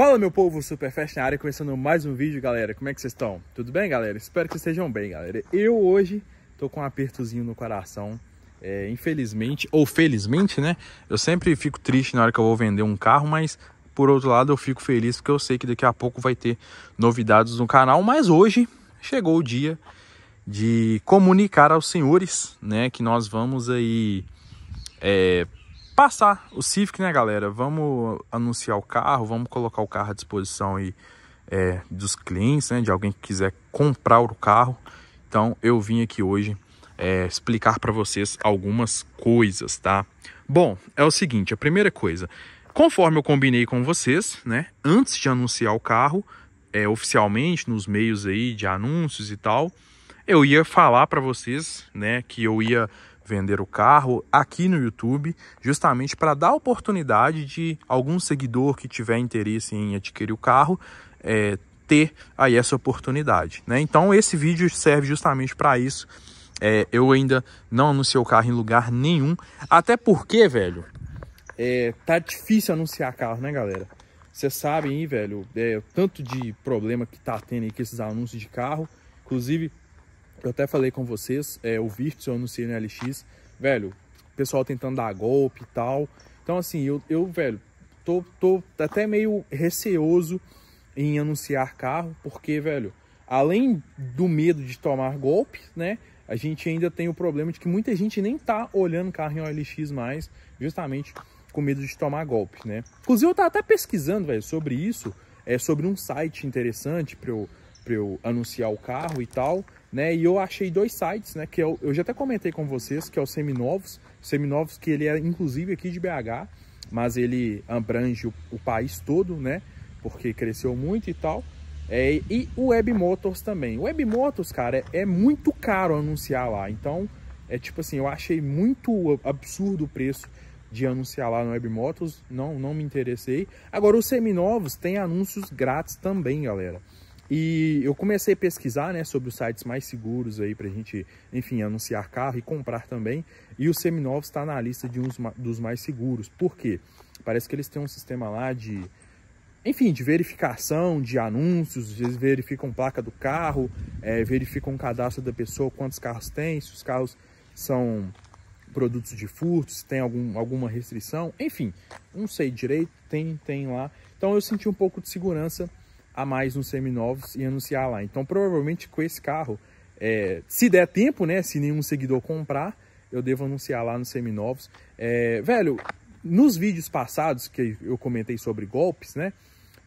Fala meu povo, Super Fast na área, começando mais um vídeo, galera. Como é que vocês estão? Tudo bem, galera? Espero que vocês estejam bem, galera. Eu hoje tô com um apertozinho no coração. É, infelizmente, ou felizmente, né? Eu sempre fico triste na hora que eu vou vender um carro, mas por outro lado eu fico feliz porque eu sei que daqui a pouco vai ter novidades no canal. Mas hoje chegou o dia de comunicar aos senhores, né? Que nós vamos aí é, passar o Civic, né, galera? Vamos anunciar o carro, vamos colocar o carro à disposição aí é, dos clientes, né, de alguém que quiser comprar o carro. Então, eu vim aqui hoje é, explicar para vocês algumas coisas, tá? Bom, é o seguinte, a primeira coisa, conforme eu combinei com vocês, né, antes de anunciar o carro, é, oficialmente nos meios aí de anúncios e tal, eu ia falar para vocês, né, que eu ia vender o carro aqui no YouTube, justamente para dar oportunidade de algum seguidor que tiver interesse em adquirir o carro é, ter aí essa oportunidade. Né? Então esse vídeo serve justamente para isso. É, eu ainda não anunciei o carro em lugar nenhum, até porque, velho, é, tá difícil anunciar carro, né, galera? Vocês sabem, hein, velho, é, tanto de problema que tá tendo aí com esses anúncios de carro. Inclusive, eu até falei com vocês, é, o Virtus eu anunciei no LX, velho, pessoal tentando dar golpe e tal. Então, assim, eu, eu velho, tô, tô até meio receoso em anunciar carro, porque, velho, além do medo de tomar golpe, né? A gente ainda tem o problema de que muita gente nem tá olhando carro em OLX mais, justamente com medo de tomar golpe, né? Inclusive, eu tava até pesquisando, velho, sobre isso, é sobre um site interessante para eu, pra eu anunciar o carro e tal né? E eu achei dois sites, né? Que eu, é eu já até comentei com vocês, que é o Seminovos. Seminovos que ele é inclusive aqui de BH, mas ele abrange o, o país todo, né? Porque cresceu muito e tal. É, e o Web Motors também. O Web Motors, cara, é, é muito caro anunciar lá. Então, é tipo assim, eu achei muito absurdo o preço de anunciar lá no Web Motors. Não, não me interessei. Agora, os seminovos tem anúncios grátis também, galera. E eu comecei a pesquisar né, sobre os sites mais seguros aí para a gente, enfim, anunciar carro e comprar também. E o Seminovos está na lista de uns dos mais seguros. Por quê? Parece que eles têm um sistema lá de, enfim, de verificação de anúncios, eles verificam placa do carro, é, verificam o cadastro da pessoa, quantos carros tem, se os carros são produtos de furto, se tem algum, alguma restrição, enfim, não sei direito, tem, tem lá. Então eu senti um pouco de segurança a mais nos seminovos e anunciar lá. Então, provavelmente com esse carro, é, se der tempo, né? Se nenhum seguidor comprar, eu devo anunciar lá nos seminovos. É, velho, nos vídeos passados que eu comentei sobre golpes, né?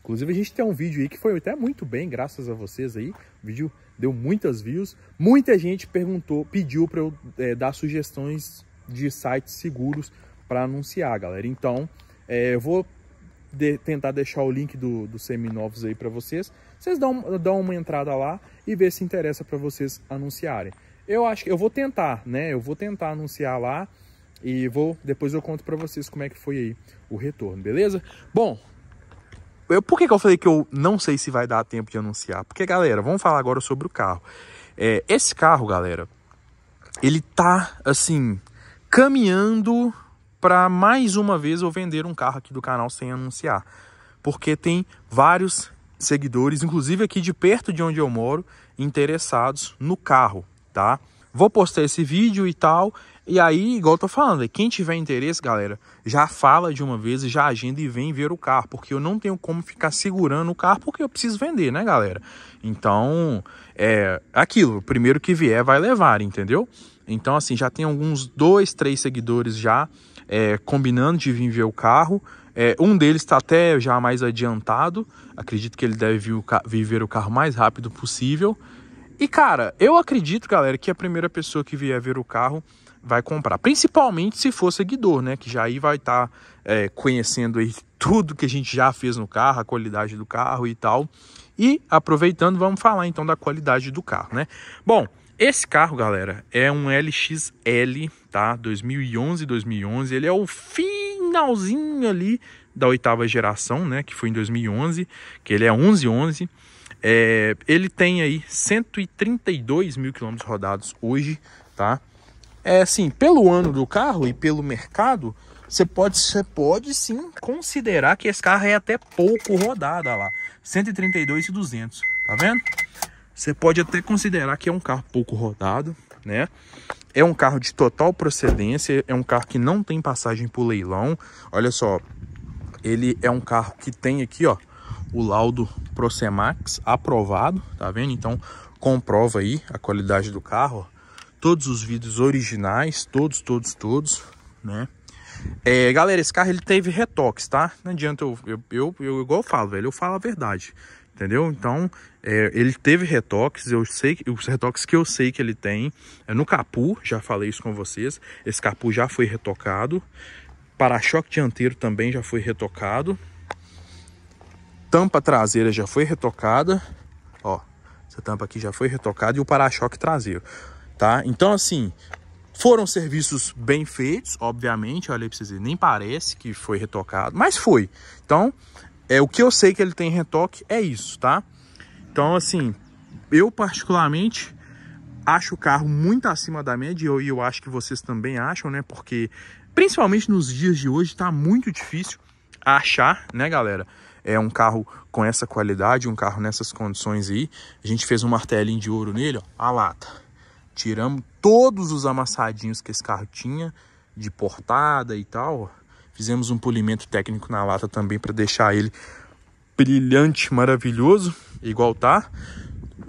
Inclusive, a gente tem um vídeo aí que foi até muito bem, graças a vocês aí. O vídeo deu muitas views. Muita gente perguntou, pediu para eu é, dar sugestões de sites seguros para anunciar, galera. Então, é, eu vou de, tentar deixar o link do, do Seminovos aí para vocês. Vocês dão, dão uma entrada lá e ver se interessa para vocês anunciarem. Eu acho que eu vou tentar, né? Eu vou tentar anunciar lá e vou depois eu conto para vocês como é que foi aí o retorno, beleza? Bom, eu, por que, que eu falei que eu não sei se vai dar tempo de anunciar? Porque, galera, vamos falar agora sobre o carro. É, esse carro, galera, ele tá assim caminhando para mais uma vez eu vender um carro aqui do canal sem anunciar. Porque tem vários seguidores, inclusive aqui de perto de onde eu moro, interessados no carro, tá? Vou postar esse vídeo e tal. E aí, igual eu tô falando, quem tiver interesse, galera, já fala de uma vez, já agenda e vem ver o carro, porque eu não tenho como ficar segurando o carro, porque eu preciso vender, né, galera? Então, é aquilo, primeiro que vier vai levar, entendeu? Então, assim, já tem alguns dois, três seguidores já é, combinando de vir ver o carro. É, um deles está até já mais adiantado. Acredito que ele deve vir, vir ver o carro mais rápido possível. E, cara, eu acredito, galera, que a primeira pessoa que vier ver o carro vai comprar. Principalmente se for seguidor, né? Que já aí vai estar tá, é, conhecendo aí tudo que a gente já fez no carro, a qualidade do carro e tal. E aproveitando, vamos falar então da qualidade do carro, né? Bom, esse carro, galera, é um LXL, tá? 2011, 2011. Ele é o finalzinho ali da oitava geração, né? Que foi em 2011, que ele é 1111. É, ele tem aí 132 mil quilômetros rodados hoje, tá? É assim, pelo ano do carro e pelo mercado, você pode, você pode sim considerar que esse carro é até pouco rodado, lá. 132 e 200, tá vendo? Você pode até considerar que é um carro pouco rodado, né? É um carro de total procedência, é um carro que não tem passagem por leilão. Olha só, ele é um carro que tem aqui, ó, o laudo Procemax aprovado, tá vendo? Então, comprova aí a qualidade do carro, ó. Todos os vidros originais, todos, todos, todos, né? É, galera, esse carro ele teve retoques, tá? Não adianta eu, eu, eu, eu igual eu falo, velho, eu falo a verdade entendeu? Então, é, ele teve retoques, eu sei que os retoques que eu sei que ele tem é no capu, já falei isso com vocês. Esse capu já foi retocado. Para-choque dianteiro também já foi retocado. Tampa traseira já foi retocada. Ó, essa tampa aqui já foi retocada e o para-choque traseiro, tá? Então, assim, foram serviços bem feitos, obviamente, olha aí pra vocês verem, nem parece que foi retocado, mas foi. Então, é, o que eu sei que ele tem retoque é isso, tá? Então, assim, eu particularmente acho o carro muito acima da média e eu, eu acho que vocês também acham, né? Porque, principalmente nos dias de hoje, tá muito difícil achar, né, galera? É um carro com essa qualidade, um carro nessas condições aí. A gente fez um martelinho de ouro nele, ó, a lata. Tiramos todos os amassadinhos que esse carro tinha, de portada e tal, ó Fizemos um polimento técnico na lata também para deixar ele brilhante, maravilhoso, igual tá.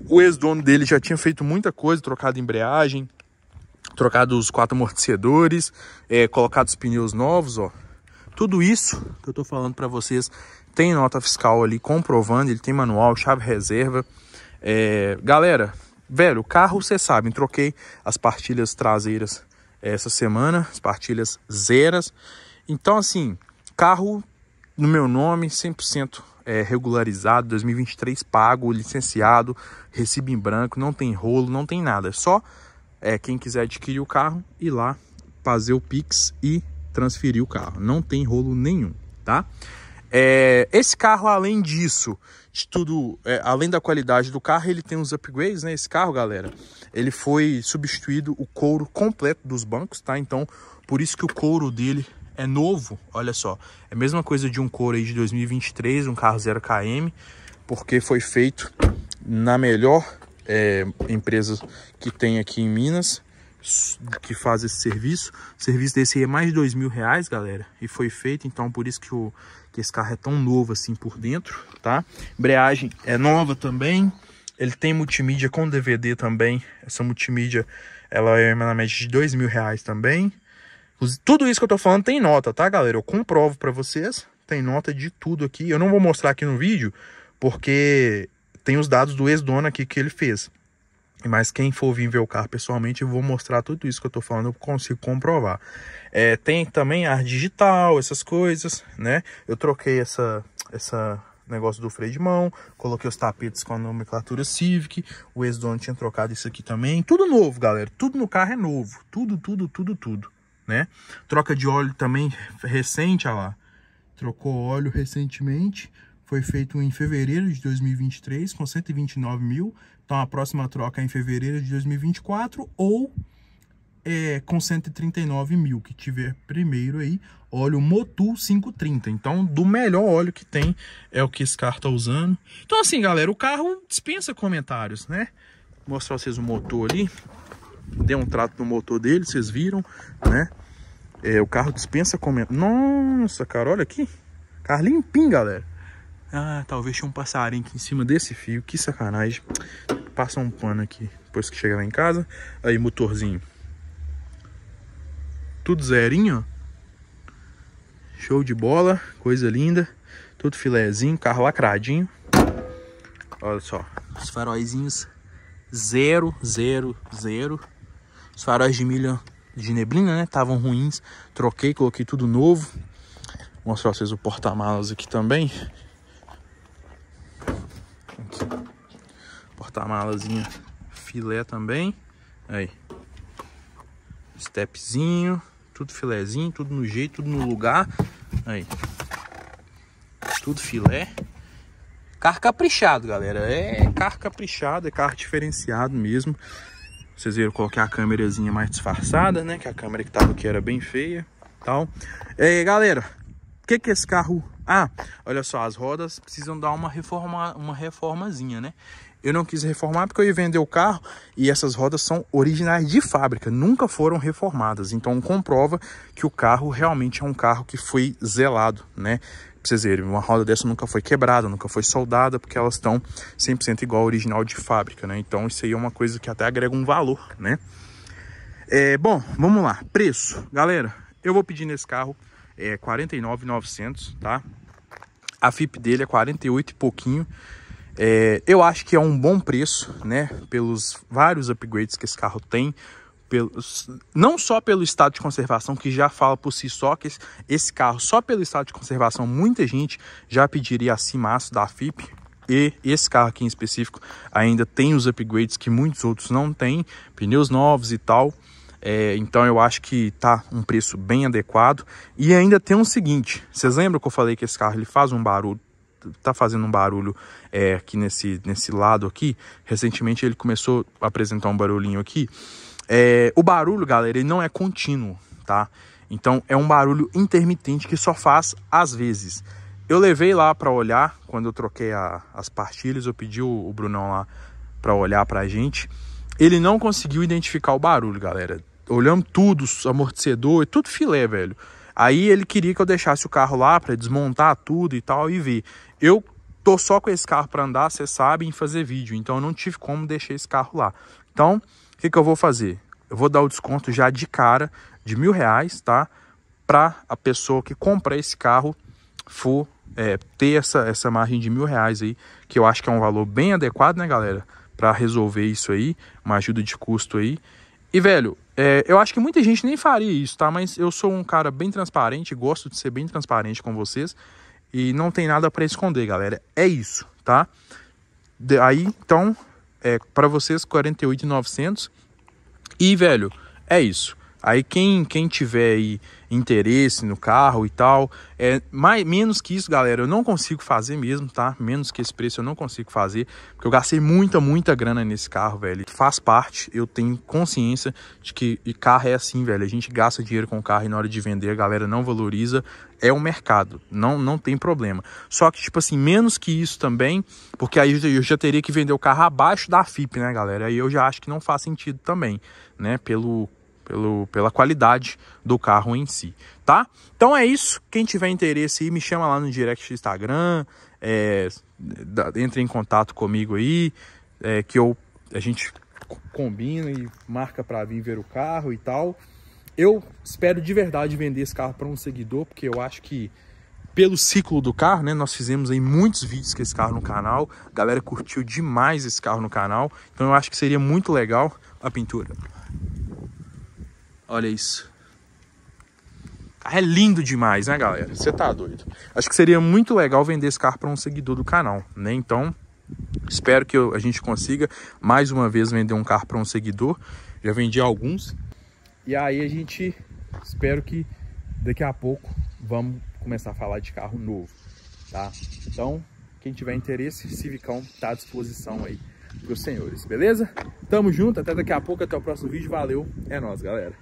O ex-dono dele já tinha feito muita coisa, trocado embreagem, trocado os quatro amortecedores, é, colocado os pneus novos, ó. Tudo isso que eu tô falando para vocês tem nota fiscal ali comprovando, ele tem manual, chave reserva. É, galera, velho, o carro vocês sabem, troquei as partilhas traseiras essa semana, as partilhas zeras. Então, assim, carro no meu nome, 100% é, regularizado, 2023 pago, licenciado, recibo em branco, não tem rolo, não tem nada. É só é, quem quiser adquirir o carro ir lá fazer o Pix e transferir o carro. Não tem rolo nenhum, tá? É, esse carro, além disso, de tudo, é, além da qualidade do carro, ele tem uns upgrades, né? Esse carro, galera, ele foi substituído o couro completo dos bancos, tá? Então, por isso que o couro dele é novo, olha só. É a mesma coisa de um couro aí de 2023, um carro 0km, porque foi feito na melhor é, empresa que tem aqui em Minas, que faz esse serviço. O serviço desse aí é mais de dois mil reais, galera. E foi feito, então por isso que, o, que esse carro é tão novo assim por dentro, tá? Embreagem é nova também. Ele tem multimídia com DVD também. Essa multimídia, ela é na média de dois mil reais também. Tudo isso que eu tô falando tem nota, tá, galera? Eu comprovo para vocês. Tem nota de tudo aqui. Eu não vou mostrar aqui no vídeo, porque tem os dados do ex-dono aqui que ele fez. Mas quem for vir ver o carro pessoalmente, eu vou mostrar tudo isso que eu tô falando, eu consigo comprovar. É, tem também ar digital, essas coisas, né? Eu troquei essa, essa negócio do freio de mão, coloquei os tapetes com a nomenclatura Civic, o ex-dono tinha trocado isso aqui também. Tudo novo, galera. Tudo no carro é novo. Tudo, tudo, tudo, tudo né? Troca de óleo também recente, olha lá. Trocou óleo recentemente, foi feito em fevereiro de 2023 com 129 mil. Então a próxima troca é em fevereiro de 2024 ou é, com 139 mil que tiver primeiro aí. Óleo Motul 530. Então do melhor óleo que tem é o que esse carro tá usando. Então assim galera, o carro dispensa comentários, né? Vou mostrar vocês o motor ali. deu um trato no motor dele, vocês viram, né? É, o carro dispensa comentário. É. Nossa, cara, olha aqui. Carro limpinho, galera. Ah, talvez tinha um passarinho aqui em cima desse fio. Que sacanagem. Passa um pano aqui depois que chegar lá em casa. Aí, motorzinho. Tudo zerinho, ó. Show de bola. Coisa linda. Tudo filézinho. Carro lacradinho. Olha só. Os faróizinhos. Zero, zero, zero. Os faróis de milho de neblina, né? Estavam ruins. Troquei, coloquei tudo novo. Vou mostrar pra vocês o porta-malas aqui também. Porta-malazinha filé também. Aí. Stepzinho. Tudo filézinho, tudo no jeito, tudo no lugar. Aí. Tudo filé. Carro caprichado, galera. É carro caprichado, é carro diferenciado mesmo. Vocês viram, coloquei a câmerazinha mais disfarçada, né? Que a câmera que tava aqui era bem feia tal. E galera, o que que é esse carro... Ah, olha só, as rodas precisam dar uma, reforma, uma reformazinha, né? Eu não quis reformar porque eu ia vender o carro e essas rodas são originais de fábrica, nunca foram reformadas. Então comprova que o carro realmente é um carro que foi zelado, né? Pra vocês verem, uma roda dessa nunca foi quebrada, nunca foi soldada, porque elas estão 100% igual ao original de fábrica, né? Então isso aí é uma coisa que até agrega um valor, né? É, bom, vamos lá. Preço. Galera, eu vou pedir nesse carro é 49.900, tá? A FIP dele é 48 e pouquinho. É, eu acho que é um bom preço, né? Pelos vários upgrades que esse carro tem, pelo, não só pelo estado de conservação, que já fala por si só que esse, esse carro, só pelo estado de conservação, muita gente já pediria acima da FIP, e esse carro aqui em específico ainda tem os upgrades que muitos outros não têm, pneus novos e tal. É, então eu acho que tá um preço bem adequado. E ainda tem um seguinte, vocês lembram que eu falei que esse carro ele faz um barulho tá fazendo um barulho é, aqui nesse, nesse lado aqui. Recentemente ele começou a apresentar um barulhinho aqui. É, o barulho, galera, ele não é contínuo, tá? Então é um barulho intermitente que só faz às vezes. Eu levei lá para olhar, quando eu troquei a, as partilhas, eu pedi o, o Brunão lá para olhar a gente. Ele não conseguiu identificar o barulho, galera. Olhamos tudo, amortecedor, tudo filé, velho. Aí ele queria que eu deixasse o carro lá para desmontar tudo e tal e ver. Eu tô só com esse carro para andar, você sabe, em fazer vídeo, então eu não tive como deixar esse carro lá. Então, o que, que eu vou fazer? Eu vou dar o desconto já de cara de mil reais, tá? Para a pessoa que comprar esse carro for é, ter essa, essa margem de mil reais aí, que eu acho que é um valor bem adequado, né, galera? Para resolver isso aí, uma ajuda de custo aí. E, velho, é, eu acho que muita gente nem faria isso, tá? Mas eu sou um cara bem transparente, gosto de ser bem transparente com vocês. E não tem nada para esconder, galera. É isso, tá? De, aí, então, é, para vocês, 48,900. E, velho, é isso. Aí quem, quem tiver aí interesse no carro e tal. É, mais, menos que isso, galera, eu não consigo fazer mesmo, tá? Menos que esse preço eu não consigo fazer, porque eu gastei muita, muita grana nesse carro, velho. Faz parte, eu tenho consciência de que carro é assim, velho. A gente gasta dinheiro com o carro e na hora de vender a galera não valoriza. É o um mercado, não, não tem problema. Só que, tipo assim, menos que isso também, porque aí eu já teria que vender o carro abaixo da FIP, né, galera? Aí eu já acho que não faz sentido também, né? Pelo pelo, pela qualidade do carro em si, tá? Então é isso. Quem tiver interesse aí, me chama lá no direct do Instagram, é, entre em contato comigo aí, é, que eu, a gente combina e marca para vir ver o carro e tal. Eu espero de verdade vender esse carro para um seguidor, porque eu acho que pelo ciclo do carro, né? Nós fizemos aí muitos vídeos com esse carro no canal. A galera curtiu demais esse carro no canal. Então eu acho que seria muito legal a pintura. Olha isso. é lindo demais, né, galera? Você tá doido. Acho que seria muito legal vender esse carro para um seguidor do canal, né? Então, espero que a gente consiga mais uma vez vender um carro para um seguidor. Já vendi alguns. E aí a gente espero que daqui a pouco vamos começar a falar de carro novo, tá? Então, quem tiver interesse, Civicão tá à disposição aí pros senhores, beleza? Tamo junto, até daqui a pouco, até o próximo vídeo. Valeu, é nóis, galera.